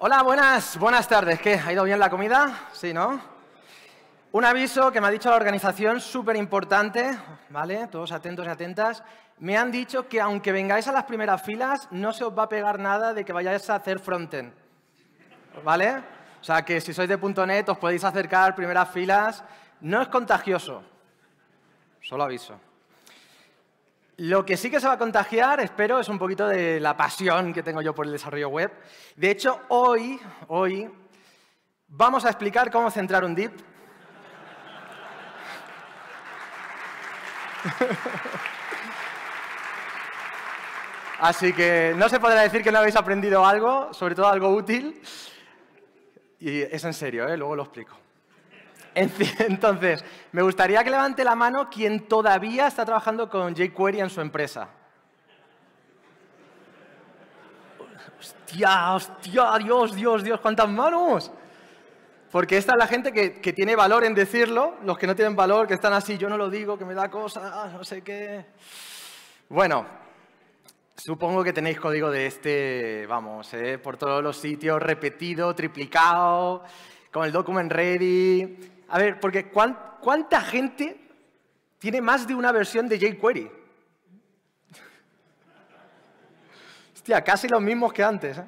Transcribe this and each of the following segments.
Hola, buenas, buenas tardes. ¿Qué? ¿Ha ido bien la comida? Sí, ¿no? Un aviso que me ha dicho la organización, súper importante, ¿vale? Todos atentos y atentas. Me han dicho que aunque vengáis a las primeras filas, no se os va a pegar nada de que vayáis a hacer frontend, ¿vale? O sea, que si sois de punto .NET os podéis acercar primeras filas. No es contagioso, solo aviso. Lo que sí que se va a contagiar, espero, es un poquito de la pasión que tengo yo por el desarrollo web. De hecho, hoy, hoy vamos a explicar cómo centrar un dip. Así que no se podrá decir que no habéis aprendido algo, sobre todo algo útil. Y es en serio, ¿eh? luego lo explico. Entonces, me gustaría que levante la mano quien todavía está trabajando con jQuery en su empresa. Hostia, hostia, Dios, Dios, Dios, cuántas manos. Porque esta es la gente que, tiene valor en decirlo, los que no tienen valor, que están así, yo no lo digo, que me da cosa, no sé qué. Bueno, supongo que tenéis código de este, vamos, eh, por todos los sitios, repetido, triplicado, con el document ready, a ver, porque ¿cuánta gente tiene más de una versión de jQuery? Hostia, casi los mismos que antes. ¿eh?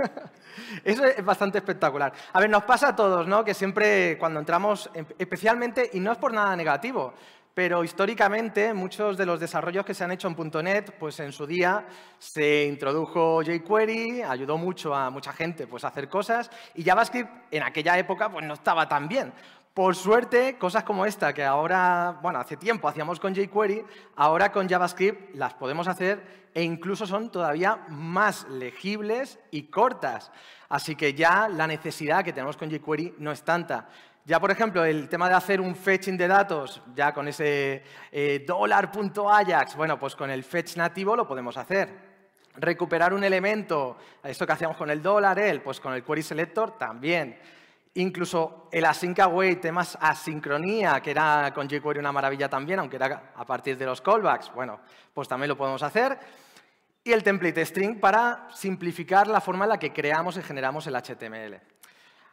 Eso es bastante espectacular. A ver, nos pasa a todos, ¿no? Que siempre cuando entramos, em, especialmente, y no es por nada negativo, pero históricamente muchos de los desarrollos que se han hecho en .NET, pues en su día se introdujo jQuery, ayudó mucho a mucha gente pues, a hacer cosas y JavaScript en aquella época pues, no estaba tan bien. Por suerte, cosas como esta que ahora, bueno, hace tiempo hacíamos con jQuery, ahora con JavaScript las podemos hacer e incluso son todavía más legibles y cortas. Así que ya la necesidad que tenemos con jQuery no es tanta. Ya, por ejemplo, el tema de hacer un fetching de datos, ya con ese eh, $.ajax, bueno, pues con el fetch nativo lo podemos hacer. Recuperar un elemento, esto que hacíamos con el dólar, pues con el query selector también. Incluso el async away, temas asincronía, que era con jQuery una maravilla también, aunque era a partir de los callbacks, bueno, pues también lo podemos hacer. Y el template string para simplificar la forma en la que creamos y generamos el HTML.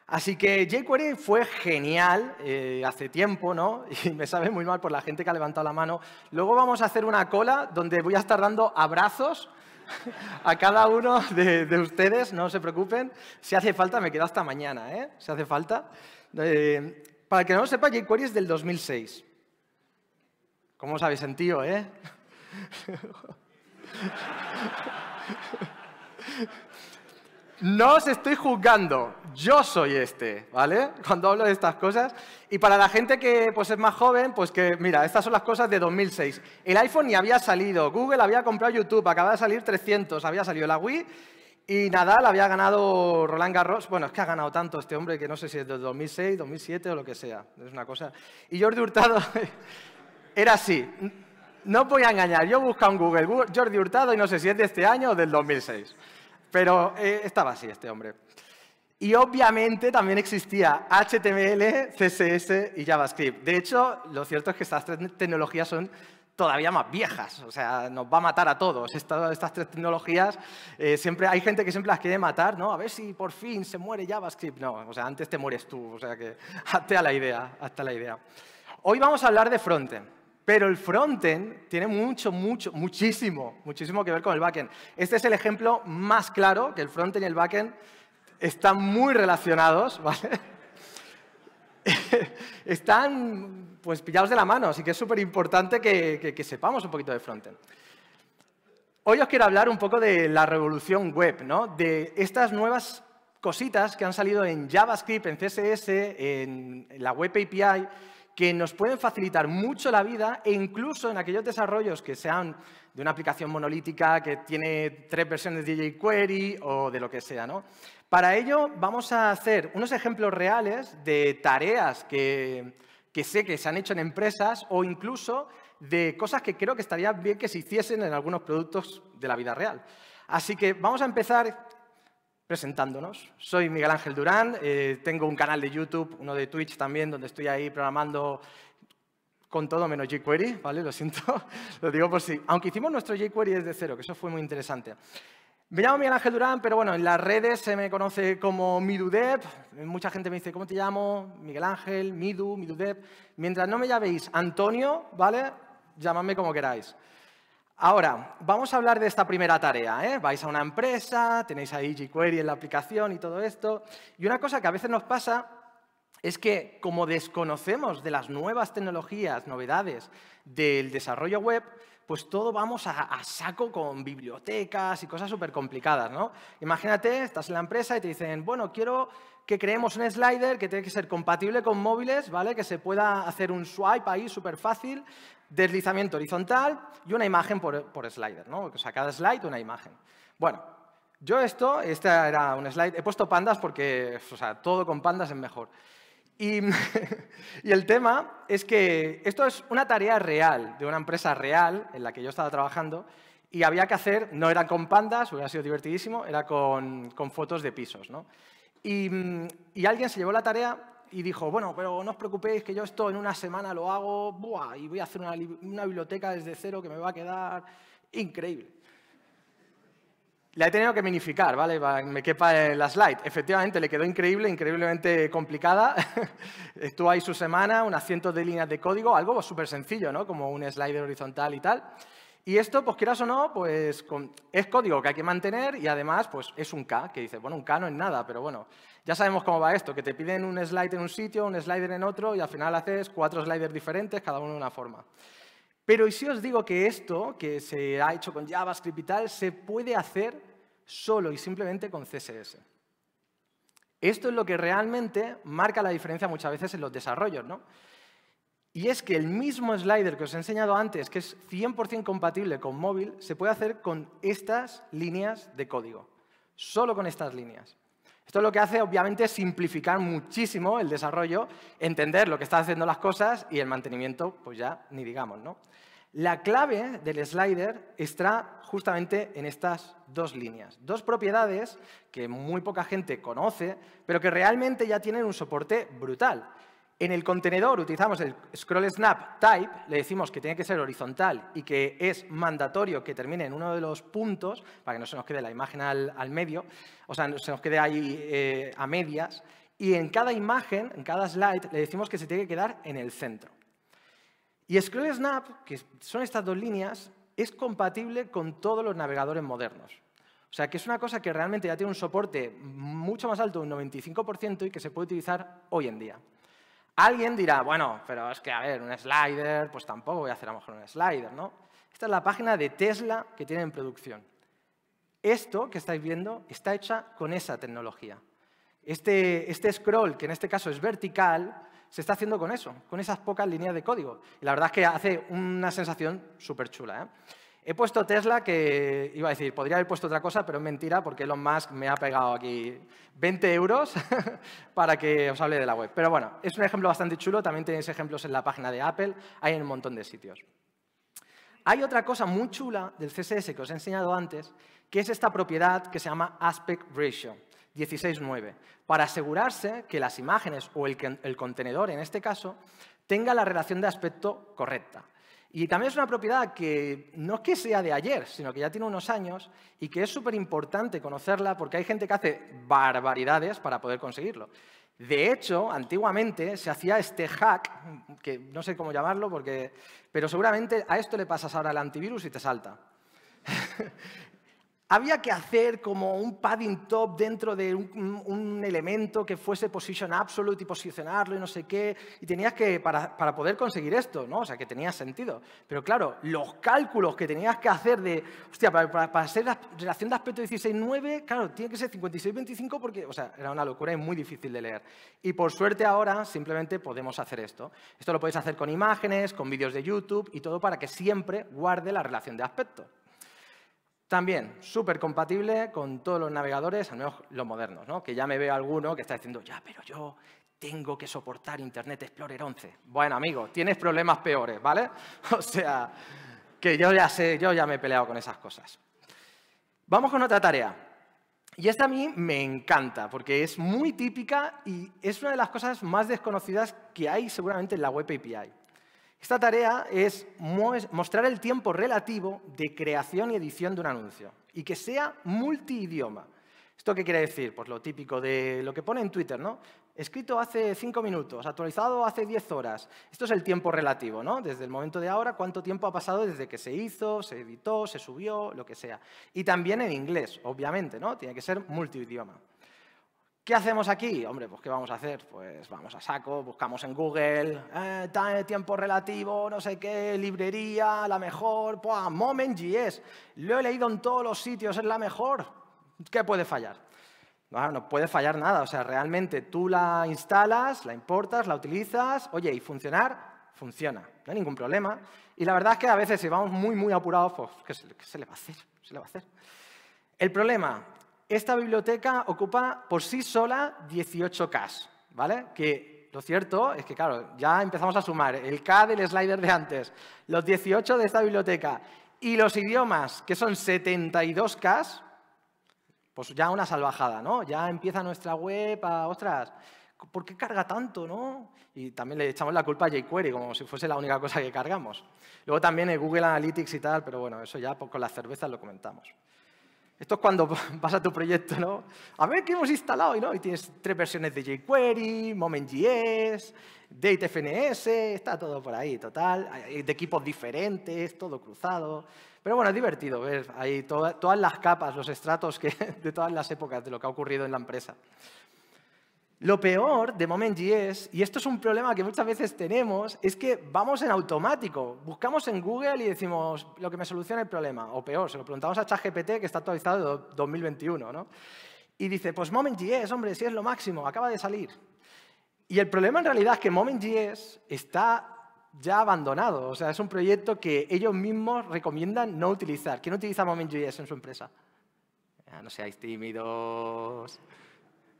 Así que jQuery fue genial eh, hace tiempo, ¿no? Y me sabe muy mal por la gente que ha levantado la mano. Luego vamos a hacer una cola donde voy a estar dando abrazos a cada uno de, ustedes, no se preocupen. Si hace falta, me quedo hasta mañana, ¿eh? Si hace falta. Eh, para que no lo sepa, jQuery es del 2006. ¿Cómo os habéis sentido, eh? No os estoy juzgando, yo soy este, ¿vale? Cuando hablo de estas cosas. Y para la gente que pues, es más joven, pues que, mira, estas son las cosas de 2006. El iPhone ni había salido, Google había comprado YouTube, acaba de salir 300, había salido la Wii y Nadal había ganado Roland Garros. Bueno, es que ha ganado tanto este hombre que no sé si es de 2006, 2007 o lo que sea. Es una cosa. Y Jordi Hurtado era así. No voy a engañar, yo busco en Google, Jordi Hurtado y no sé si es de este año o del 2006. Pero eh, estaba así este hombre. Y obviamente también existía HTML, CSS y JavaScript. De hecho, lo cierto es que estas tres tecnologías son todavía más viejas. O sea, nos va a matar a todos. Estas, tres tecnologías, eh, siempre hay gente que siempre las quiere matar, ¿no? A ver si por fin se muere JavaScript. No, o sea, antes te mueres tú. O sea, que hazte a la idea, hasta la idea. Hoy vamos a hablar de frontend. Pero el frontend tiene mucho, mucho, muchísimo, muchísimo que ver con el backend. Este es el ejemplo más claro que el frontend y el backend están muy relacionados, ¿vale? están pues pillados de la mano, así que es súper importante que, sepamos un poquito de frontend. Hoy os quiero hablar un poco de la revolución web, ¿no? De estas nuevas cositas que han salido en JavaScript, en CSS, en la web API, que nos pueden facilitar mucho la vida e incluso en aquellos desarrollos que sean de una aplicación monolítica que tiene tres versiones de jQuery o de lo que sea. Para ello vamos a hacer unos ejemplos reales de tareas que, que sé que se han hecho en empresas o incluso de cosas que creo que estaría bien que se hiciesen en algunos productos de la vida real. Así que vamos a empezar presentándonos. Soy Miguel Ángel Durán, eh, tengo un canal de YouTube, uno de Twitch también, donde estoy ahí programando con todo menos jQuery, ¿vale? Lo siento, lo digo por si. Sí. Aunque hicimos nuestro jQuery desde cero, que eso fue muy interesante. Me llamo Miguel Ángel Durán, pero bueno, en las redes se me conoce como MiduDev. Mucha gente me dice, ¿cómo te llamo? Miguel Ángel, Midu, MiduDev. Mientras no me llaméis Antonio, ¿vale? Llamadme como queráis. Ahora, vamos a hablar de esta primera tarea. ¿eh? Vais a una empresa, tenéis ahí jQuery en la aplicación y todo esto. Y una cosa que a veces nos pasa es que como desconocemos de las nuevas tecnologías, novedades del desarrollo web, pues todo vamos a, saco con bibliotecas y cosas súper complicadas, ¿no? Imagínate, estás en la empresa y te dicen, bueno, quiero que creemos un slider que tiene que ser compatible con móviles, ¿vale? Que se pueda hacer un swipe ahí súper fácil deslizamiento horizontal y una imagen por, slider, ¿no? O sea, cada slide una imagen. Bueno, yo esto, este era un slide, he puesto pandas porque, o sea, todo con pandas es mejor. Y, el tema es que esto es una tarea real, de una empresa real en la que yo estaba trabajando, y había que hacer, no era con pandas, hubiera sido divertidísimo, era con, fotos de pisos, ¿no? y alguien se llevó la tarea y dijo, bueno, pero no os preocupéis que yo esto en una semana lo hago y voy a hacer una, biblioteca desde cero que me va a quedar increíble. La he tenido que minificar, ¿vale? Me quepa la slide. Efectivamente, le quedó increíble, increíblemente complicada. Estuvo ahí su semana, unas cientos de líneas de código, algo súper sencillo, ¿no? Como un slider horizontal y tal. Y esto, pues quieras o no, pues es código que hay que mantener y además, pues es un K, que dice, bueno, un K no es nada, pero bueno, ya sabemos cómo va esto, que te piden un slide en un sitio, un slider en otro y al final haces cuatro sliders diferentes, cada uno de una forma. Pero ¿y si os digo que esto, que se ha hecho con JavaScript y tal, se puede hacer solo y simplemente con CSS? Esto es lo que realmente marca la diferencia muchas veces en los desarrollos, ¿no? Y es que el mismo slider que os he enseñado antes, que es 100% compatible con móvil, se puede hacer con estas líneas de código. Solo con estas líneas. Esto lo que hace, obviamente, simplificar muchísimo el desarrollo, entender lo que están haciendo las cosas y el mantenimiento, pues ya ni digamos, ¿no? La clave del slider está justamente en estas dos líneas, dos propiedades que muy poca gente conoce, pero que realmente ya tienen un soporte brutal. En el contenedor utilizamos el scroll snap type, le decimos que tiene que ser horizontal y que es mandatorio que termine en uno de los puntos para que no se nos quede la imagen al, medio, o sea, no se nos quede ahí eh, a medias. Y en cada imagen, en cada slide, le decimos que se tiene que quedar en el centro. Y scroll snap, que son estas dos líneas, es compatible con todos los navegadores modernos. O sea, que es una cosa que realmente ya tiene un soporte mucho más alto, un 95%, y que se puede utilizar hoy en día. Alguien dirá, bueno, pero es que, a ver, un slider, pues tampoco voy a hacer a lo mejor un slider, ¿no? Esta es la página de Tesla que tiene en producción. Esto que estáis viendo está hecha con esa tecnología. Este, este scroll, que en este caso es vertical, se está haciendo con eso, con esas pocas líneas de código. Y la verdad es que hace una sensación súper chula. ¿eh? He puesto Tesla, que iba a decir, podría haber puesto otra cosa, pero es mentira porque Elon Musk me ha pegado aquí 20 euros para que os hable de la web. Pero bueno, es un ejemplo bastante chulo, también tenéis ejemplos en la página de Apple, hay en un montón de sitios. Hay otra cosa muy chula del CSS que os he enseñado antes, que es esta propiedad que se llama aspect ratio. 16.9, para asegurarse que las imágenes o el, el contenedor, en este caso, tenga la relación de aspecto correcta. Y también es una propiedad que no es que sea de ayer, sino que ya tiene unos años y que es súper importante conocerla porque hay gente que hace barbaridades para poder conseguirlo. De hecho, antiguamente se hacía este hack, que no sé cómo llamarlo, porque... pero seguramente a esto le pasas ahora el antivirus y te salta. Había que hacer como un padding top dentro de un, elemento que fuese position absolute y posicionarlo y no sé qué. Y tenías que, para, poder conseguir esto, ¿no? O sea, que tenía sentido. Pero claro, los cálculos que tenías que hacer de, hostia, para, hacer la relación de aspecto 16-9, claro, tiene que ser 56-25 porque, o sea, era una locura y muy difícil de leer. Y por suerte ahora simplemente podemos hacer esto. Esto lo podéis hacer con imágenes, con vídeos de YouTube y todo para que siempre guarde la relación de aspecto. También súper compatible con todos los navegadores, al menos los modernos, ¿no? que ya me veo alguno que está diciendo, ya, pero yo tengo que soportar Internet Explorer 11. Bueno, amigo, tienes problemas peores, ¿vale? O sea, que yo ya sé, yo ya me he peleado con esas cosas. Vamos con otra tarea. Y esta a mí me encanta, porque es muy típica y es una de las cosas más desconocidas que hay seguramente en la web API. Esta tarea es mostrar el tiempo relativo de creación y edición de un anuncio y que sea multiidioma. ¿Esto qué quiere decir? Pues lo típico de lo que pone en Twitter, ¿no? Escrito hace cinco minutos, actualizado hace diez horas. Esto es el tiempo relativo, ¿no? Desde el momento de ahora, cuánto tiempo ha pasado desde que se hizo, se editó, se subió, lo que sea. Y también en inglés, obviamente, ¿no? Tiene que ser multidioma. ¿Qué hacemos aquí? Hombre, pues ¿qué vamos a hacer? Pues vamos a saco, buscamos en Google, eh, tiempo relativo, no sé qué, librería, la mejor, ¡pua! Moment.js. Lo he leído en todos los sitios, es la mejor. ¿Qué puede fallar? No, puede fallar nada, o sea, realmente tú la instalas, la importas, la utilizas, oye, y funcionar, funciona, no hay ningún problema. Y la verdad es que a veces si vamos muy, muy apurados, pues ¿qué se, le va a hacer? ¿Qué se le va a hacer? El problema, esta biblioteca ocupa por sí sola 18K, ¿vale? Que lo cierto es que, claro, ya empezamos a sumar el K del slider de antes, los 18 de esta biblioteca y los idiomas, que son 72K, pues ya una salvajada, ¿no? Ya empieza nuestra web a, ostras, ¿por qué carga tanto, no? Y también le echamos la culpa a jQuery, como si fuese la única cosa que cargamos. Luego también el eh, Google Analytics y tal, pero bueno, eso ya con las cervezas lo comentamos. Esto es cuando vas a tu proyecto, ¿no? A ver qué hemos instalado, ¿no? Y tienes tres versiones de jQuery, Moment.js, DateFNS, está todo por ahí, total. de equipos diferentes, todo cruzado. Pero bueno, es divertido ver ahí todas las capas, los estratos de todas las épocas de lo que ha ocurrido en la empresa. Lo peor de Moment.js, y esto es un problema que muchas veces tenemos, es que vamos en automático. Buscamos en Google y decimos lo que me soluciona el problema. O peor, se lo preguntamos a ChatGPT, que está actualizado de 2021, ¿no? Y dice, pues Moment.js, hombre, sí es lo máximo, acaba de salir. Y el problema en realidad es que Moment.js está ya abandonado. O sea, es un proyecto que ellos mismos recomiendan no utilizar. ¿Quién utiliza Moment.js en su empresa? Ah, no seáis tímidos.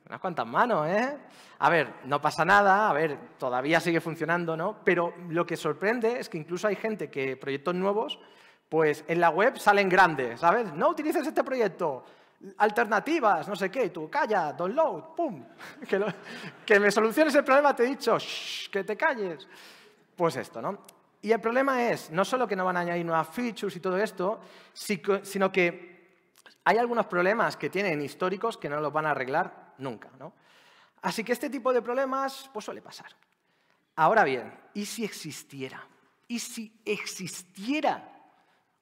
Unas cuantas manos, ¿eh? A ver, no pasa nada, a ver, todavía sigue funcionando, ¿no? Pero lo que sorprende es que incluso hay gente que proyectos nuevos, pues en la web salen grandes, ¿sabes? No utilices este proyecto, alternativas, no sé qué, tú, calla, download, pum, que, me soluciones el problema, te he dicho, shh, que te calles. Pues esto, ¿no? Y el problema es, no solo que no van a añadir nuevas features y todo esto, sino que hay algunos problemas que tienen históricos que no los van a arreglar nunca. ¿no? Así que este tipo de problemas pues, suele pasar. Ahora bien, ¿y si existiera? ¿Y si existiera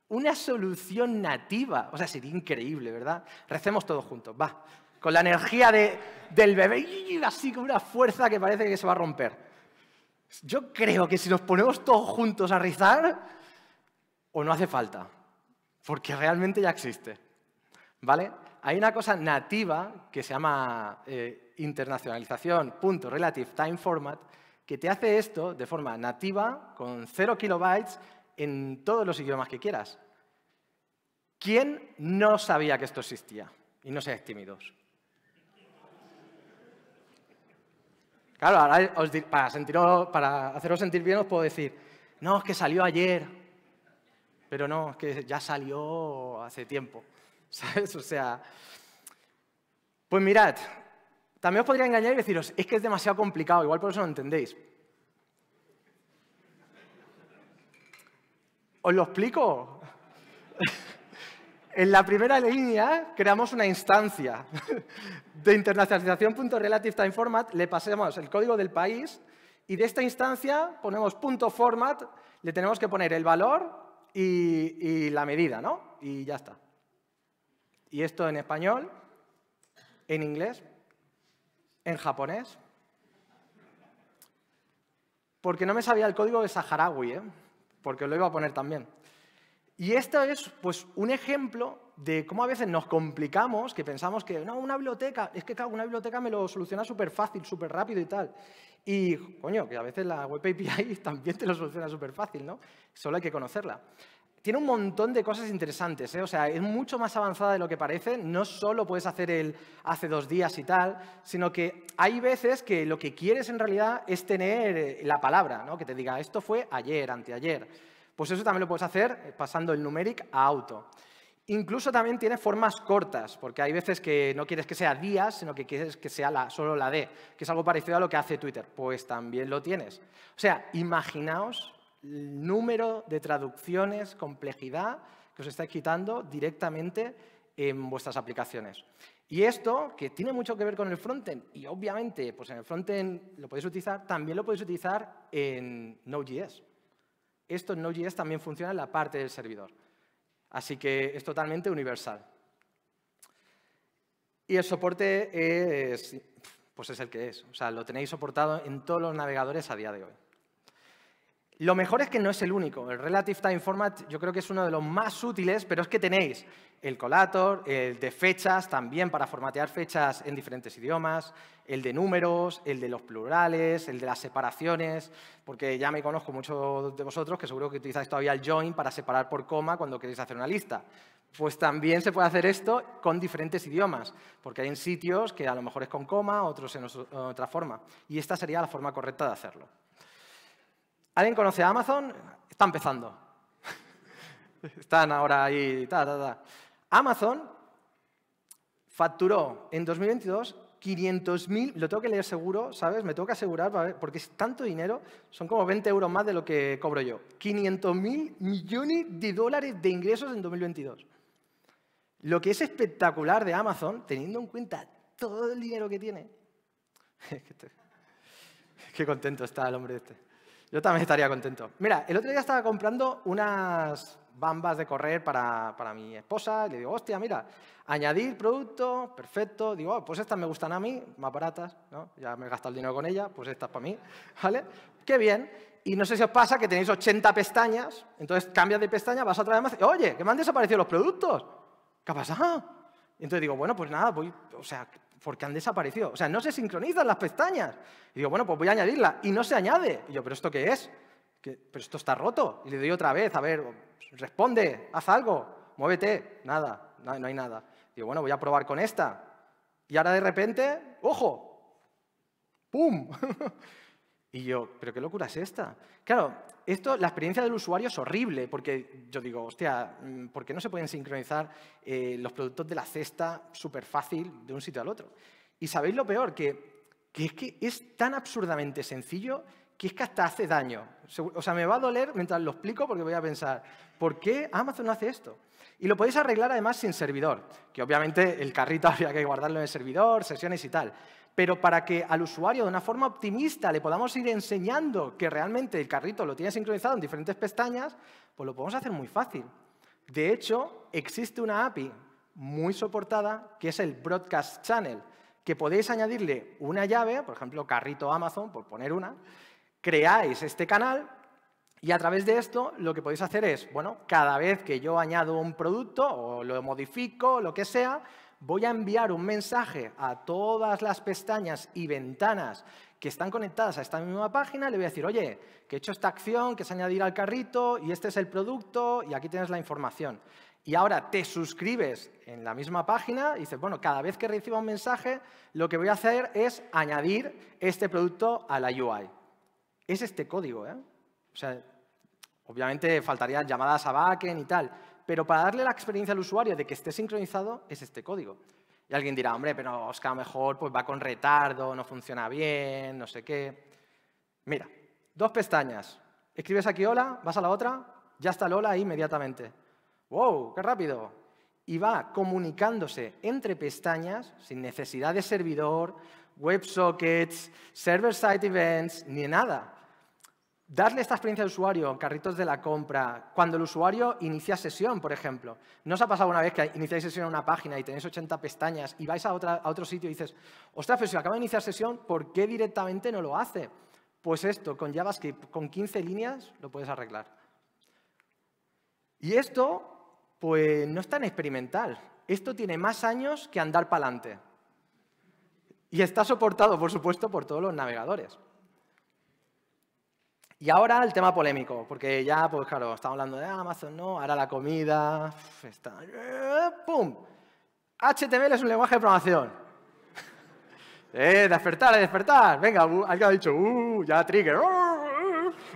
una solución nativa? O sea, sería increíble, ¿verdad? Recemos todos juntos, va. Con la energía del bebé, así con una fuerza que parece que se va a romper. Yo creo que si nos ponemos todos juntos a rizar, o no hace falta, porque realmente ya existe. ¿Vale? hay una cosa nativa que se llama eh, internacionalización punto time format que te hace esto de forma nativa con 0 kilobytes en todos los idiomas que quieras. ¿Quién no sabía que esto existía? Y no seáis tímidos. Claro, ahora para haceros sentir bien os puedo decir, no, es que salió ayer, pero no, es que ya salió hace tiempo. ¿Sabes? O sea, pues mirad, también os podría engañar y deciros, es que es demasiado complicado, igual por eso no entendéis. ¿Os lo explico? en la primera línea creamos una instancia de internacionalización.relative le pasamos el código del país y de esta instancia ponemos punto .format, le tenemos que poner el valor y la medida, ¿no? Y ya está. Y esto en español, en inglés, en japonés. Porque no me sabía el código de saharaui, ¿eh? porque lo iba a poner también. Y esto es pues, un ejemplo de cómo a veces nos complicamos, que pensamos que, no, una biblioteca, es que una biblioteca me lo soluciona súper fácil, súper rápido y tal. Y, coño, que a veces la web API también te lo soluciona súper fácil, ¿no? Solo hay que conocerla tiene un montón de cosas interesantes, ¿eh? o sea, es mucho más avanzada de lo que parece, no solo puedes hacer el hace dos días y tal, sino que hay veces que lo que quieres en realidad es tener eh, la palabra, ¿no? que te diga, esto fue ayer, anteayer. Pues eso también lo puedes hacer eh, pasando el numeric a auto. Incluso también tiene formas cortas, porque hay veces que no quieres que sea días, sino que quieres que sea la, solo la D, que es algo parecido a lo que hace Twitter. Pues también lo tienes. O sea, imaginaos número de traducciones, complejidad que os estáis quitando directamente en vuestras aplicaciones. Y esto, que tiene mucho que ver con el frontend, y obviamente pues en el frontend lo podéis utilizar, también lo podéis utilizar en Node.js. Esto en Node.js también funciona en la parte del servidor. Así que es totalmente universal. Y el soporte es, pues es el que es. O sea, lo tenéis soportado en todos los navegadores a día de hoy. Lo mejor es que no es el único. El Relative Time Format yo creo que es uno de los más útiles, pero es que tenéis el Collator, el de fechas también para formatear fechas en diferentes idiomas, el de números, el de los plurales, el de las separaciones, porque ya me conozco muchos de vosotros que seguro que utilizáis todavía el join para separar por coma cuando queréis hacer una lista. Pues también se puede hacer esto con diferentes idiomas, porque hay en sitios que a lo mejor es con coma, otros en otra forma. Y esta sería la forma correcta de hacerlo. ¿Alguien conoce a Amazon? Está empezando. Están ahora ahí, ta, ta, ta. Amazon facturó en 2022 500.000, lo tengo que leer seguro, ¿sabes? Me tengo que asegurar, porque es tanto dinero, son como 20 euros más de lo que cobro yo. 500.000 millones de dólares de ingresos en 2022. Lo que es espectacular de Amazon, teniendo en cuenta todo el dinero que tiene. Qué contento está el hombre este. Yo también estaría contento. Mira, el otro día estaba comprando unas bambas de correr para, mi esposa y le digo, hostia, mira, añadir producto, perfecto. Digo, ah, pues estas me gustan a mí, más baratas, ¿no? Ya me he gastado el dinero con ella, pues estas para mí, ¿vale? Qué bien. Y no sé si os pasa que tenéis 80 pestañas, entonces cambias de pestaña, vas a otra vez más, oye, que me han desaparecido los productos. ¿Qué ha pasado? Entonces digo, bueno, pues nada, voy, o sea, porque han desaparecido. O sea, no se sincronizan las pestañas. Y digo, bueno, pues voy a añadirla. Y no se añade. Y yo, ¿pero esto qué es? Pero esto está roto. Y le doy otra vez, a ver, responde, haz algo, muévete. Nada, no, no hay nada. Y digo, bueno, voy a probar con esta. Y ahora de repente, ojo, ¡pum! Y yo, ¿pero qué locura es esta? Claro, esto, la experiencia del usuario es horrible, porque yo digo, hostia, mm, ¿por qué no se pueden sincronizar eh, los productos de la cesta súper fácil de un sitio al otro? Y sabéis lo peor, que, es que es tan absurdamente sencillo que es que hasta hace daño. O sea, me va a doler mientras lo explico porque voy a pensar, ¿por qué Amazon no hace esto? Y lo podéis arreglar además sin servidor, que obviamente el carrito habría que guardarlo en el servidor, sesiones y tal pero para que al usuario de una forma optimista le podamos ir enseñando que realmente el carrito lo tiene sincronizado en diferentes pestañas, pues lo podemos hacer muy fácil. De hecho, existe una API muy soportada que es el Broadcast Channel, que podéis añadirle una llave, por ejemplo, carrito Amazon, por poner una, creáis este canal y a través de esto lo que podéis hacer es, bueno, cada vez que yo añado un producto o lo modifico, lo que sea, voy a enviar un mensaje a todas las pestañas y ventanas que están conectadas a esta misma página, le voy a decir, oye, que he hecho esta acción, que es añadir al carrito, y este es el producto, y aquí tienes la información. Y ahora te suscribes en la misma página y dices, bueno, cada vez que reciba un mensaje, lo que voy a hacer es añadir este producto a la UI. Es este código, ¿eh? O sea, obviamente faltarían llamadas a backend y tal, pero para darle la experiencia al usuario de que esté sincronizado es este código. Y alguien dirá, hombre, pero Oscar mejor pues va con retardo, no funciona bien, no sé qué. Mira, dos pestañas. Escribes aquí hola, vas a la otra, ya está el hola ahí inmediatamente. ¡Wow! ¡Qué rápido! Y va comunicándose entre pestañas, sin necesidad de servidor, WebSockets, server-side events, ni nada darle esta experiencia al usuario carritos de la compra, cuando el usuario inicia sesión, por ejemplo. ¿No os ha pasado una vez que iniciáis sesión en una página y tenéis 80 pestañas y vais a, otro sitio y dices, ostras, pero si acabo de iniciar sesión, ¿por qué directamente no lo hace? Pues esto, con JavaScript, con 15 líneas, lo puedes arreglar. Y esto, pues no es tan experimental. Esto tiene más años que andar para adelante. Y está soportado, por supuesto, por todos los navegadores. Y ahora el tema polémico, porque ya, pues claro, estamos hablando de Amazon, ¿no? Ahora la comida, está... Eh, ¡Pum! HTML es un lenguaje de programación. ¡Eh, despertar, despertar! Venga, uh, alguien ha dicho, ¡uh! Ya trigger.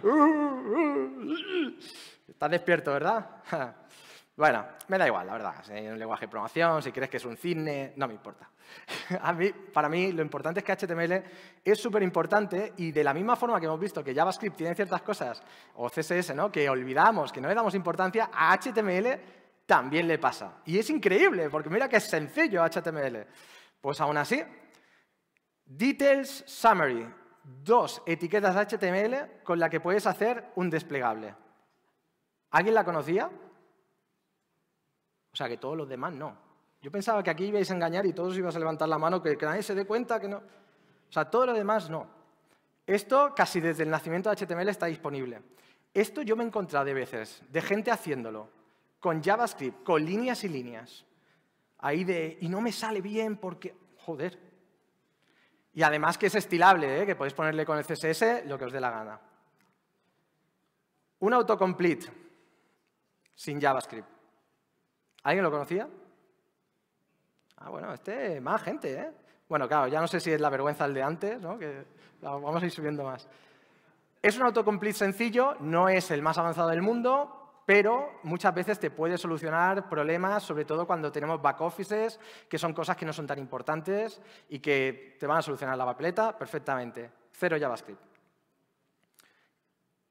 Uh, uh, uh, Estás despierto, ¿verdad? Bueno, me da igual, la verdad. Si hay un lenguaje de programación, si crees que es un cine, no me importa. para mí, lo importante es que HTML es súper importante y de la misma forma que hemos visto que JavaScript tiene ciertas cosas, o CSS, ¿no? que olvidamos, que no le damos importancia, a HTML también le pasa. Y es increíble, porque mira que es sencillo HTML. Pues aún así, Details Summary, dos etiquetas de HTML con la que puedes hacer un desplegable. ¿Alguien la conocía? O sea, que todos los demás no. Yo pensaba que aquí ibais a engañar y todos ibas a levantar la mano, que, nadie se dé cuenta que no. O sea, todos los demás no. Esto casi desde el nacimiento de HTML está disponible. Esto yo me he encontrado de veces, de gente haciéndolo, con JavaScript, con líneas y líneas. Ahí de, y no me sale bien porque, joder. Y además que es estilable, ¿eh? que podéis ponerle con el CSS lo que os dé la gana. Un autocomplete sin JavaScript. ¿Alguien lo conocía? Ah, bueno, este, más gente, ¿eh? Bueno, claro, ya no sé si es la vergüenza el de antes, ¿no? Que vamos a ir subiendo más. Es un autocomplete sencillo, no es el más avanzado del mundo, pero muchas veces te puede solucionar problemas, sobre todo cuando tenemos back offices, que son cosas que no son tan importantes y que te van a solucionar la papeleta perfectamente. Cero JavaScript.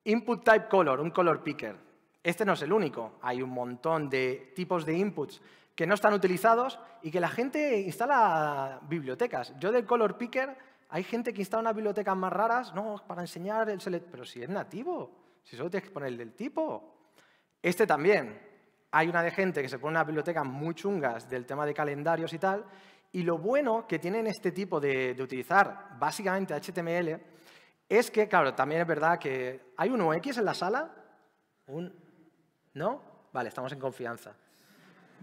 Input type color, un color picker. Este no es el único. Hay un montón de tipos de inputs que no están utilizados y que la gente instala bibliotecas. Yo del Color Picker, hay gente que instala unas bibliotecas más raras no, para enseñar el select... Pero si es nativo, si solo tienes que poner el del tipo. Este también. Hay una de gente que se pone unas bibliotecas muy chungas del tema de calendarios y tal. Y lo bueno que tienen este tipo de, de utilizar básicamente HTML es que, claro, también es verdad que hay un UX en la sala, un ¿No? Vale, estamos en confianza.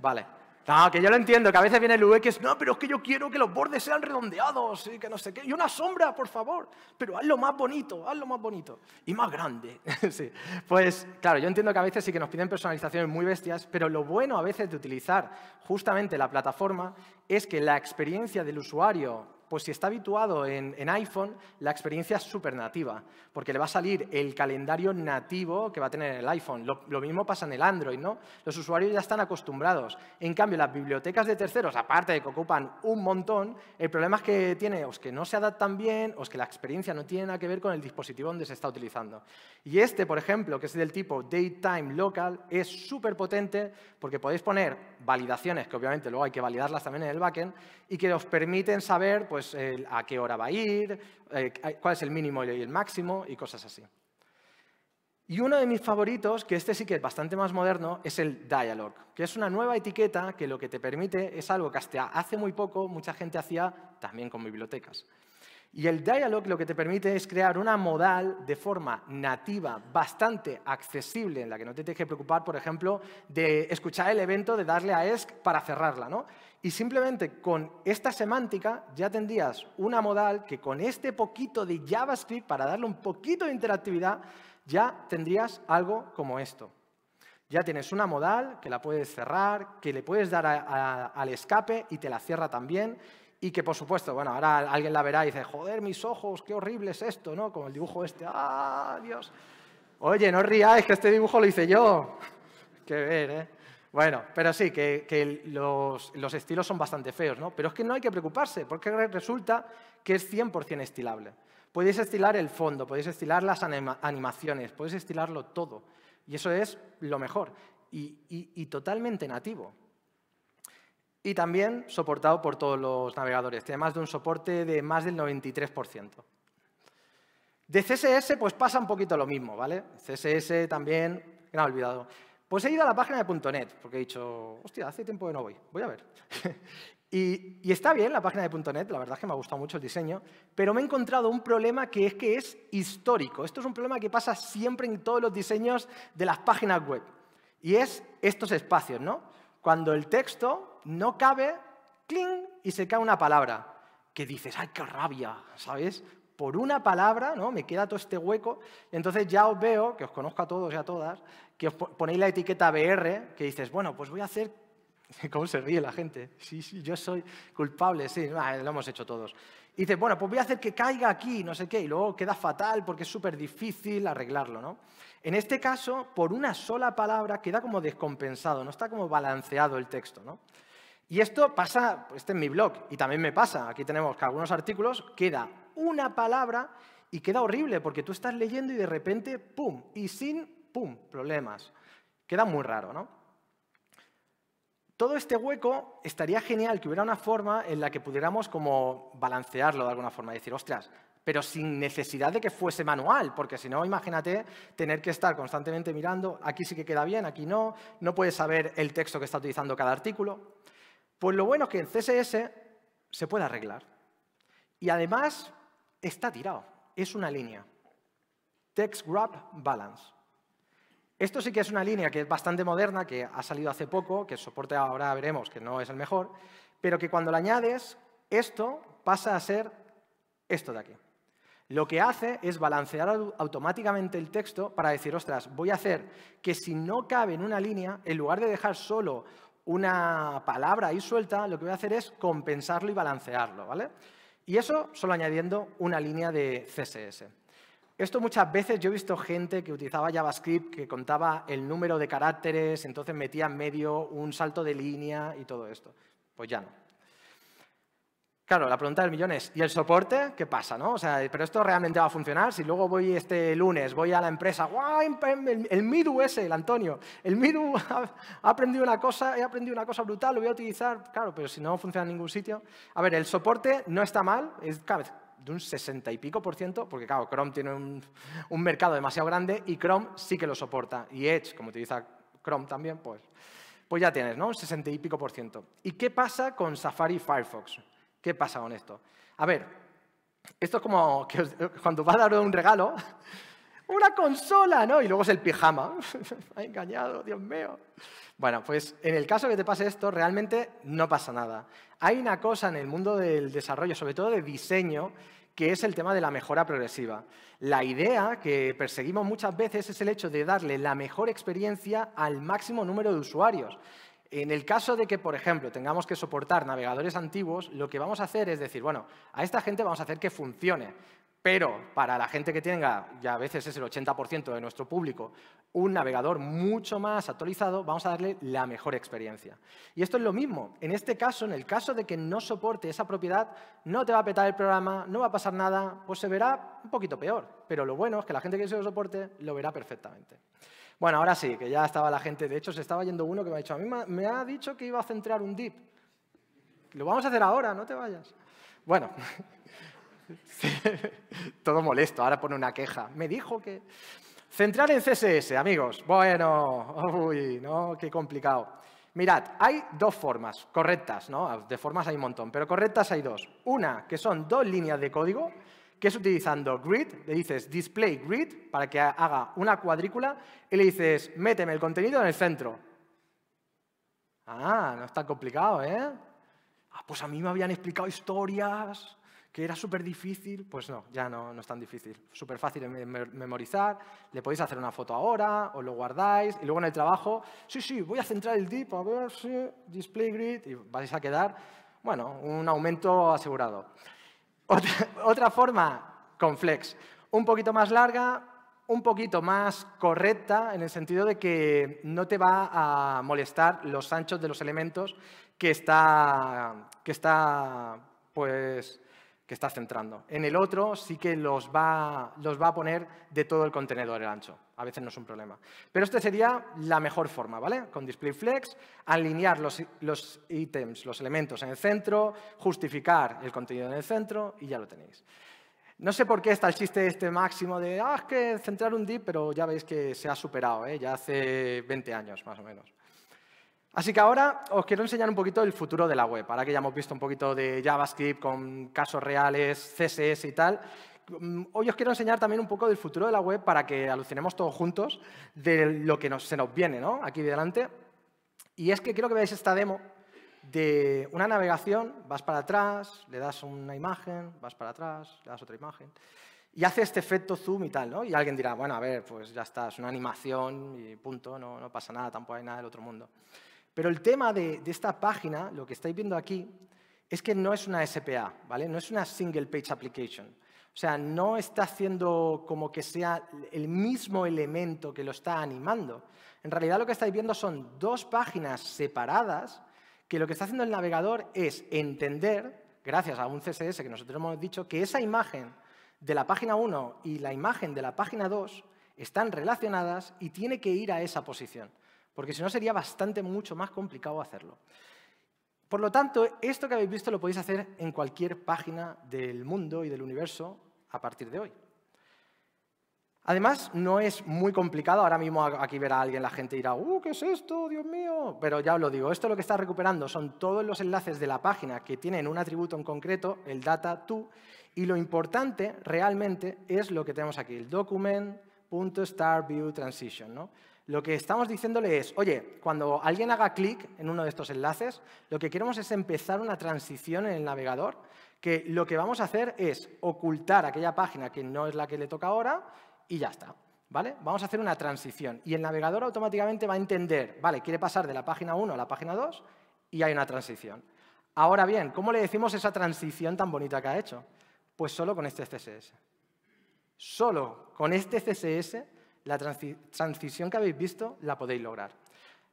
Vale. No, que yo lo entiendo, que a veces viene el UX, no, pero es que yo quiero que los bordes sean redondeados y que no sé qué. Y una sombra, por favor. Pero hazlo más bonito, hazlo más bonito. Y más grande. sí. Pues claro, yo entiendo que a veces sí que nos piden personalizaciones muy bestias, pero lo bueno a veces de utilizar justamente la plataforma es que la experiencia del usuario pues si está habituado en, iPhone, la experiencia es súper nativa, porque le va a salir el calendario nativo que va a tener el iPhone. Lo, mismo pasa en el Android, ¿no? Los usuarios ya están acostumbrados. En cambio, las bibliotecas de terceros, aparte de que ocupan un montón, el problema es que tiene o es que no se adaptan bien o es que la experiencia no tiene nada que ver con el dispositivo donde se está utilizando. Y este, por ejemplo, que es del tipo Daytime Local, es súper potente porque podéis poner validaciones, que obviamente luego hay que validarlas también en el backend, y que os permiten saber, pues, a qué hora va a ir, eh, eh, cuál es el mínimo y el máximo y cosas así. Y uno de mis favoritos, que este sí que es bastante más moderno, es el Dialog, que es una nueva etiqueta que lo que te permite es algo que hasta hace muy poco mucha gente hacía también con bibliotecas. Y el Dialog lo que te permite es crear una modal de forma nativa, bastante accesible, en la que no te tienes que preocupar, por ejemplo, de escuchar el evento, de darle a ESC para cerrarla, ¿no? Y simplemente con esta semántica ya tendrías una modal que con este poquito de JavaScript, para darle un poquito de interactividad, ya tendrías algo como esto. Ya tienes una modal que la puedes cerrar, que le puedes dar al escape y te la cierra también. Y que, por supuesto, bueno, ahora alguien la verá y dice, joder, mis ojos, qué horrible es esto, ¿no? Como el dibujo este, ¡ah, Dios! Oye, no ríais, que este dibujo lo hice yo. qué ver, ¿eh? Bueno, pero sí, que, los, estilos son bastante feos, ¿no? Pero es que no hay que preocuparse, porque resulta que es 100% estilable. Podéis estilar el fondo, podéis estilar las animaciones, podéis estilarlo todo. Y eso es lo mejor. y, totalmente nativo y también soportado por todos los navegadores. Tiene más de un soporte de más del 93%. De CSS pues pasa un poquito lo mismo, ¿vale? CSS también, no, olvidado. Pues he ido a la página de .net, porque he dicho, hostia, hace tiempo que no voy, voy a ver. y, está bien la página de .net, la verdad es que me ha gustado mucho el diseño, pero me he encontrado un problema que es que es histórico. Esto es un problema que pasa siempre en todos los diseños de las páginas web. Y es estos espacios, ¿no? Cuando el texto no cabe, cling, y se cae una palabra. Que dices, ¡ay, qué rabia! ¿Sabes? por una palabra, ¿no? Me queda todo este hueco. Entonces ya os veo, que os conozco a todos y a todas, que os ponéis la etiqueta BR, que dices, bueno, pues voy a hacer... ¿Cómo se ríe la gente? Sí, sí, yo soy culpable, sí, lo hemos hecho todos. Y dices, bueno, pues voy a hacer que caiga aquí, no sé qué, y luego queda fatal porque es súper difícil arreglarlo, ¿no? En este caso, por una sola palabra queda como descompensado, no está como balanceado el texto, ¿no? Y esto pasa, pues, este es mi blog, y también me pasa, aquí tenemos que algunos artículos queda una palabra y queda horrible porque tú estás leyendo y de repente, ¡pum! Y sin, ¡pum!, problemas. Queda muy raro, ¿no? Todo este hueco estaría genial que hubiera una forma en la que pudiéramos como balancearlo de alguna forma, y decir, ostras, pero sin necesidad de que fuese manual, porque si no, imagínate tener que estar constantemente mirando, aquí sí que queda bien, aquí no, no puedes saber el texto que está utilizando cada artículo. Pues lo bueno es que en CSS se puede arreglar. Y además está tirado. Es una línea. Text Grab Balance. Esto sí que es una línea que es bastante moderna, que ha salido hace poco, que soporte ahora veremos que no es el mejor, pero que cuando la añades, esto pasa a ser esto de aquí. Lo que hace es balancear automáticamente el texto para decir, ostras, voy a hacer que si no cabe en una línea, en lugar de dejar solo una palabra ahí suelta, lo que voy a hacer es compensarlo y balancearlo, ¿vale? Y eso solo añadiendo una línea de CSS. Esto muchas veces yo he visto gente que utilizaba JavaScript que contaba el número de caracteres, entonces metía en medio un salto de línea y todo esto. Pues ya no. Claro, la pregunta del millón es, ¿y el soporte qué pasa? No? O sea, ¿pero esto realmente va a funcionar? Si luego voy este lunes, voy a la empresa, ¡guau! El, Midu ese, el Antonio, el Midu ha, aprendido una cosa, he aprendido una cosa brutal, lo voy a utilizar, claro, pero si no funciona en ningún sitio. A ver, el soporte no está mal, es cada vez de un 60 y pico por ciento, porque claro, Chrome tiene un, mercado demasiado grande y Chrome sí que lo soporta. Y Edge, como utiliza Chrome también, pues, pues ya tienes, ¿no? Un 60 y pico por ciento. ¿Y qué pasa con Safari y Firefox? ¿Qué pasa con esto? A ver, esto es como cuando vas a dar un regalo, una consola, ¿no? Y luego es el pijama. Me ha engañado, Dios mío. Bueno, pues en el caso que te pase esto, realmente no pasa nada. Hay una cosa en el mundo del desarrollo, sobre todo de diseño, que es el tema de la mejora progresiva. La idea que perseguimos muchas veces es el hecho de darle la mejor experiencia al máximo número de usuarios. En el caso de que, por ejemplo, tengamos que soportar navegadores antiguos, lo que vamos a hacer es decir, bueno, a esta gente vamos a hacer que funcione, pero para la gente que tenga, ya a veces es el 80% de nuestro público, un navegador mucho más actualizado, vamos a darle la mejor experiencia. Y esto es lo mismo. En este caso, en el caso de que no soporte esa propiedad, no te va a petar el programa, no va a pasar nada, pues se verá un poquito peor. Pero lo bueno es que la gente que se lo soporte lo verá perfectamente. Bueno, ahora sí, que ya estaba la gente. De hecho, se estaba yendo uno que me ha dicho, a mí me ha dicho que iba a centrar un dip. Lo vamos a hacer ahora, no te vayas. Bueno, todo molesto, ahora pone una queja. Me dijo que... Centrar en CSS, amigos. Bueno, uy, no, qué complicado. Mirad, hay dos formas correctas, ¿no? De formas hay un montón, pero correctas hay dos. Una, que son dos líneas de código que es utilizando grid, le dices display grid para que haga una cuadrícula y le dices méteme el contenido en el centro. Ah, no es tan complicado, ¿eh? Ah, pues a mí me habían explicado historias que era súper difícil. Pues no, ya no, es tan difícil. Súper fácil de memorizar. Le podéis hacer una foto ahora, o lo guardáis y luego en el trabajo, sí, sí, voy a centrar el tipo a ver si display grid y vais a quedar, bueno, un aumento asegurado. Otra, forma, con flex. Un poquito más larga, un poquito más correcta en el sentido de que no te va a molestar los anchos de los elementos que está, que está, pues, que está centrando. En el otro sí que los va, los va a poner de todo el contenedor el ancho a veces no es un problema. Pero esta sería la mejor forma, ¿vale? Con display flex, alinear los, los ítems, los elementos en el centro, justificar el contenido en el centro y ya lo tenéis. No sé por qué está el chiste este máximo de, ah, es que centrar un div, pero ya veis que se ha superado, ¿eh? ya hace 20 años más o menos. Así que ahora os quiero enseñar un poquito el futuro de la web, ahora que ya hemos visto un poquito de JavaScript con casos reales, CSS y tal, Mm, hoy os quiero enseñar también un poco del futuro de la web para que alucinemos todos juntos de lo que nos, se nos viene ¿no? aquí delante. Y es que quiero que veáis esta demo de una navegación, vas para atrás, le das una imagen, vas para atrás, le das otra imagen, y hace este efecto zoom y tal, ¿no? Y alguien dirá, bueno, a ver, pues ya está, es una animación y punto, no, no pasa nada, tampoco hay nada del otro mundo. Pero el tema de, de esta página, lo que estáis viendo aquí, es que no es una SPA, ¿vale? No es una Single Page Application. O sea, no está haciendo como que sea el mismo elemento que lo está animando. En realidad lo que estáis viendo son dos páginas separadas que lo que está haciendo el navegador es entender, gracias a un CSS que nosotros hemos dicho, que esa imagen de la página 1 y la imagen de la página 2 están relacionadas y tiene que ir a esa posición, porque si no sería bastante mucho más complicado hacerlo. Por lo tanto, esto que habéis visto lo podéis hacer en cualquier página del mundo y del universo a partir de hoy. Además, no es muy complicado. Ahora mismo aquí verá a alguien, la gente dirá, ¡Uh, qué es esto, Dios mío! Pero ya os lo digo, esto lo que está recuperando son todos los enlaces de la página que tienen un atributo en concreto, el data to, y lo importante realmente es lo que tenemos aquí, el document.starViewTransition. ¿no? Lo que estamos diciéndole es, oye, cuando alguien haga clic en uno de estos enlaces, lo que queremos es empezar una transición en el navegador, que lo que vamos a hacer es ocultar aquella página que no es la que le toca ahora y ya está. ¿Vale? Vamos a hacer una transición y el navegador automáticamente va a entender, vale, quiere pasar de la página 1 a la página 2 y hay una transición. Ahora bien, ¿cómo le decimos esa transición tan bonita que ha hecho? Pues solo con este CSS. Solo con este CSS la transición que habéis visto la podéis lograr.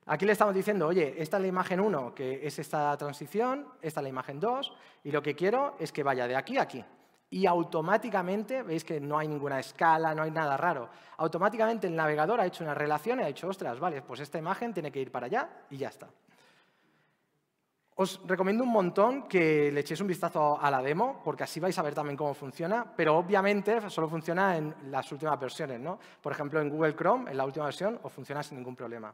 Aquí le estamos diciendo, oye, esta es la imagen 1, que es esta transición, esta es la imagen 2, y lo que quiero es que vaya de aquí a aquí. Y automáticamente, veis que no hay ninguna escala, no hay nada raro, automáticamente el navegador ha hecho una relación y ha dicho, ostras, vale, pues esta imagen tiene que ir para allá y ya está. Os recomiendo un montón que le echéis un vistazo a la demo, porque así vais a ver también cómo funciona, pero obviamente solo funciona en las últimas versiones, ¿no? Por ejemplo, en Google Chrome, en la última versión, os funciona sin ningún problema.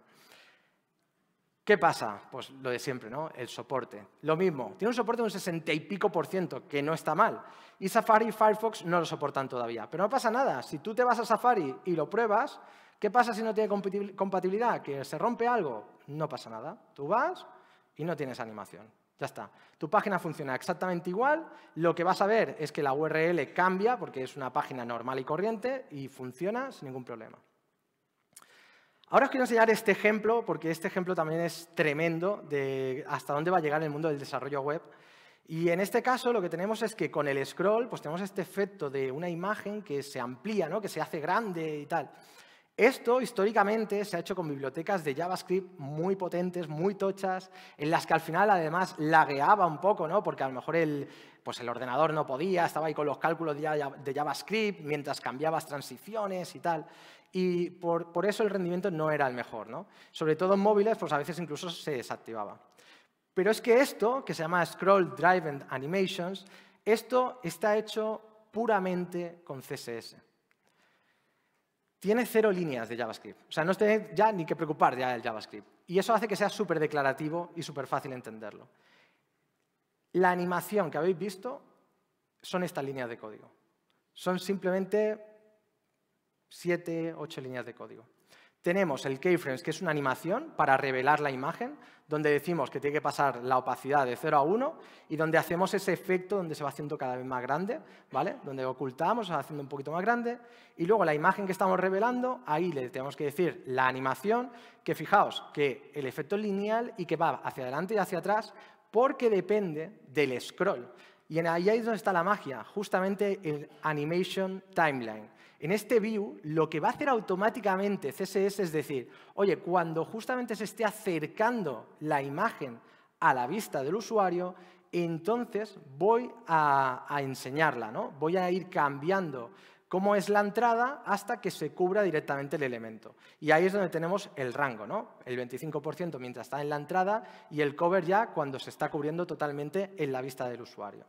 ¿Qué pasa? Pues lo de siempre, ¿no? El soporte. Lo mismo, tiene un soporte de un 60 y pico por ciento, que no está mal. Y Safari y Firefox no lo soportan todavía. Pero no pasa nada. Si tú te vas a Safari y lo pruebas, ¿qué pasa si no tiene compatibilidad? ¿Que se rompe algo? No pasa nada. Tú vas, y no tienes animación. Ya está. Tu página funciona exactamente igual. Lo que vas a ver es que la URL cambia porque es una página normal y corriente y funciona sin ningún problema. Ahora os quiero enseñar este ejemplo porque este ejemplo también es tremendo de hasta dónde va a llegar el mundo del desarrollo web. Y en este caso lo que tenemos es que con el scroll pues tenemos este efecto de una imagen que se amplía, ¿no? que se hace grande y tal. Esto históricamente se ha hecho con bibliotecas de JavaScript muy potentes, muy tochas, en las que al final además lagueaba un poco, Porque a lo mejor el, pues el ordenador no podía, estaba ahí con los cálculos de JavaScript mientras cambiabas transiciones y tal. Y por, eso el rendimiento no era el mejor, ¿no? Sobre todo en móviles, pues a veces incluso se desactivaba. Pero es que esto, que se llama Scroll Driven Animations, esto está hecho puramente con CSS tiene cero líneas de JavaScript. O sea, no tiene ya ni que preocupar ya del JavaScript. Y eso hace que sea súper declarativo y súper fácil entenderlo. La animación que habéis visto son estas líneas de código. Son simplemente siete, ocho líneas de código tenemos el keyframes, que es una animación para revelar la imagen, donde decimos que tiene que pasar la opacidad de 0 a 1 y donde hacemos ese efecto donde se va haciendo cada vez más grande, ¿vale? Donde ocultamos, haciendo un poquito más grande. Y luego la imagen que estamos revelando, ahí le tenemos que decir la animación, que fijaos que el efecto es lineal y que va hacia adelante y hacia atrás porque depende del scroll. Y ahí es donde está la magia, justamente el animation timeline en este view lo que va a hacer automáticamente CSS es decir, oye, cuando justamente se esté acercando la imagen a la vista del usuario, entonces voy a, enseñarla, ¿no? Voy a ir cambiando cómo es la entrada hasta que se cubra directamente el elemento. Y ahí es donde tenemos el rango, ¿no? El 25% mientras está en la entrada y el cover ya cuando se está cubriendo totalmente en la vista del usuario.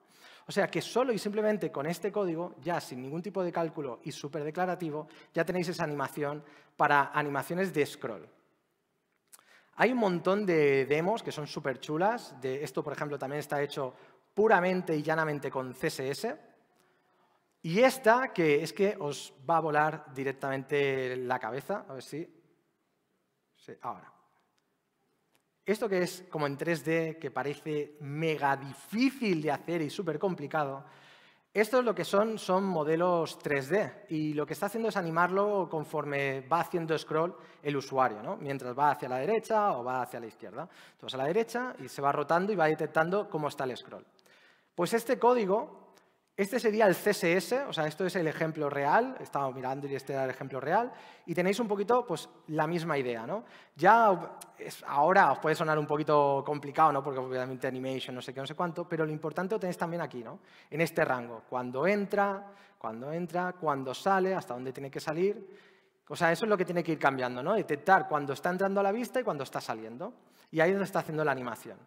O sea que solo y simplemente con este código, ya sin ningún tipo de cálculo y súper declarativo, ya tenéis esa animación para animaciones de scroll. Hay un montón de demos que son súper chulas. De esto, por ejemplo, también está hecho puramente y llanamente con CSS. Y esta, que es que os va a volar directamente la cabeza. A ver si... Sí, ahora. Esto que es como en 3D, que parece mega difícil de hacer y súper complicado, esto es lo que son, son modelos 3D y lo que está haciendo es animarlo conforme va haciendo scroll el usuario, ¿no? mientras va hacia la derecha o va hacia la izquierda. Entonces, a la derecha y se va rotando y va detectando cómo está el scroll. Pues este código este sería el CSS, o sea, esto es el ejemplo real, estaba mirando y este era el ejemplo real, y tenéis un poquito pues, la misma idea. ¿no? Ya ahora os puede sonar un poquito complicado, ¿no? porque obviamente animation, no sé qué, no sé cuánto, pero lo importante lo tenéis también aquí, ¿no? en este rango, cuando entra, cuando entra, cuando sale, hasta dónde tiene que salir. O sea, eso es lo que tiene que ir cambiando, ¿no? detectar cuando está entrando a la vista y cuando está saliendo. Y ahí es donde está haciendo la animación.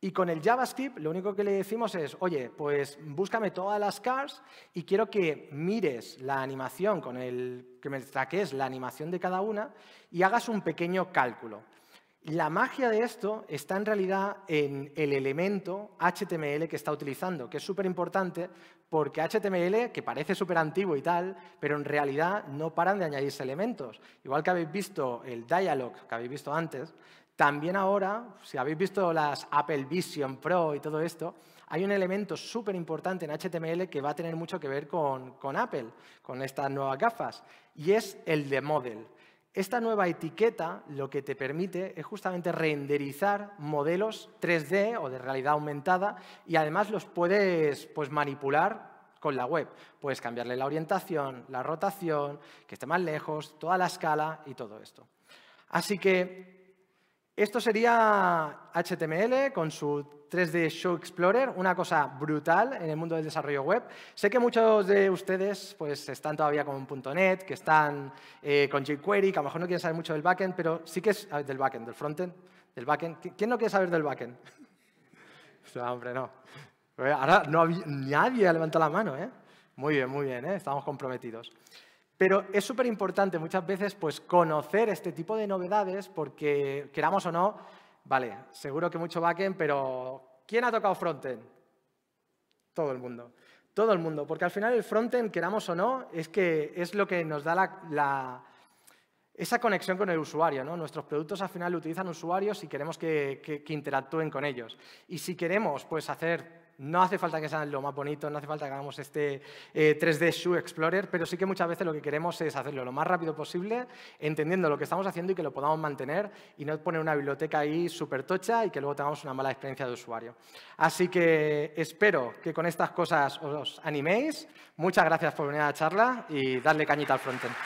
Y con el JavaScript lo único que le decimos es, oye, pues búscame todas las cars y quiero que mires la animación, con el, que me saques la animación de cada una y hagas un pequeño cálculo. La magia de esto está en realidad en el elemento HTML que está utilizando, que es súper importante porque HTML, que parece súper antiguo y tal, pero en realidad no paran de añadirse elementos. Igual que habéis visto el dialog que habéis visto antes, también ahora, si habéis visto las Apple Vision Pro y todo esto, hay un elemento súper importante en HTML que va a tener mucho que ver con, Apple, con estas nuevas gafas, y es el de model. Esta nueva etiqueta lo que te permite es justamente renderizar modelos 3D o de realidad aumentada y además los puedes pues, manipular con la web. Puedes cambiarle la orientación, la rotación, que esté más lejos, toda la escala y todo esto. Así que esto sería HTML con su 3D Show Explorer, una cosa brutal en el mundo del desarrollo web. Sé que muchos de ustedes pues, están todavía con .NET, que están eh, con jQuery, que a lo mejor no quieren saber mucho del backend, pero sí que es... del backend, del frontend, del backend. ¿Quién no quiere saber del backend? hombre, no. Ahora nadie ha levantado la mano, ¿eh? Muy bien, muy bien, ¿eh? estamos comprometidos. Pero es súper importante muchas veces pues, conocer este tipo de novedades porque, queramos o no, vale, seguro que mucho backend, pero ¿quién ha tocado frontend? Todo el mundo. Todo el mundo, porque al final el frontend, queramos o no, es que es lo que nos da la, esa conexión con el usuario. ¿no? Nuestros productos al final lo utilizan usuarios y queremos que, que interactúen con ellos. Y si queremos pues, hacer no hace falta que sea lo más bonito, no hace falta que hagamos este 3D eh, Shoe Explorer, pero sí que muchas veces lo que queremos es hacerlo lo más rápido posible, entendiendo lo que estamos haciendo y que lo podamos mantener y no poner una biblioteca ahí súper tocha y que luego tengamos una mala experiencia de usuario. Así que espero que con estas cosas os animéis. Muchas gracias por venir a la charla y darle cañita al frontend.